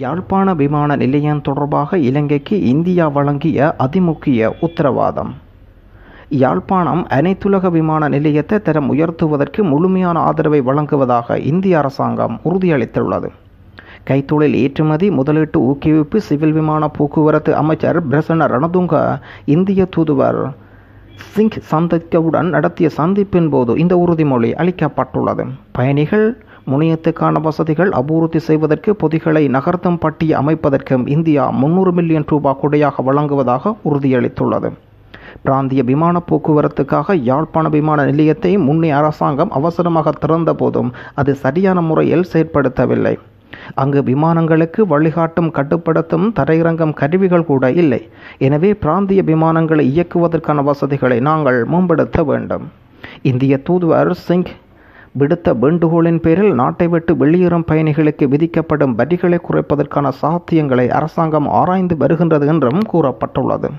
யாழ்ப்பாண விமான நிலையம் தொடர்பாக இலங்கைக்கு இந்தியா வழங்கிய அதிமுக்கிய உத்தரவாதம் யாழ்ப்பாணம் அனைத்துலக விமான நிலையத்தை தரம் உயர்த்துவதற்கு முழுமையான ஆதரவை வழங்குவதாக இந்திய அரசாங்கம் உறுதியளித்துள்ளது கைத்தொழில் ஏற்றுமதி முதலீட்டு ஊக்குவிப்பு சிவில் விமான போக்குவரத்து அமைச்சர் பிரசன்ன ரணதுங்க இந்திய தூதுவர் சிங் சந்திக்கவுடன் நடத்திய சந்திப்பின் போது இந்த உறுதிமொழி அளிக்கப்பட்டுள்ளது பயணிகள் முனையத்துக்கான வசதிகள் அபிவிருத்தி செய்வதற்கு பொதிகளை நகர்த்தம் பட்டி அமைப்பதற்கும் இந்தியா முன்னூறு மில்லியன் ரூபாய் கொடையாக வழங்குவதாக உறுதியளித்துள்ளது பிராந்திய விமான போக்குவரத்துக்காக யாழ்ப்பாண விமான நிலையத்தை முன்னே அரசாங்கம் அவசரமாக திறந்த போதும் அது சரியான முறையில் செயற்படுத்தவில்லை அங்கு விமானங்களுக்கு வழிகாட்டும் கட்டுப்படுத்தும் தரையிறங்கும் கருவிகள் கூட இல்லை எனவே பிராந்திய விமானங்களை இயக்குவதற்கான வசதிகளை நாங்கள் மேம்படுத்த வேண்டும் இந்திய தூதுவர் சிங் விடுத்த வேண்டுகோளின் பேரில் நாட்டை விட்டு வெளியேறும் பயணிகளுக்கு விதிக்கப்படும் வரிகளை குறைப்பதற்கான சாத்தியங்களை அரசாங்கம் ஆராய்ந்து வருகின்றது என்றும் கூறப்பட்டுள்ளது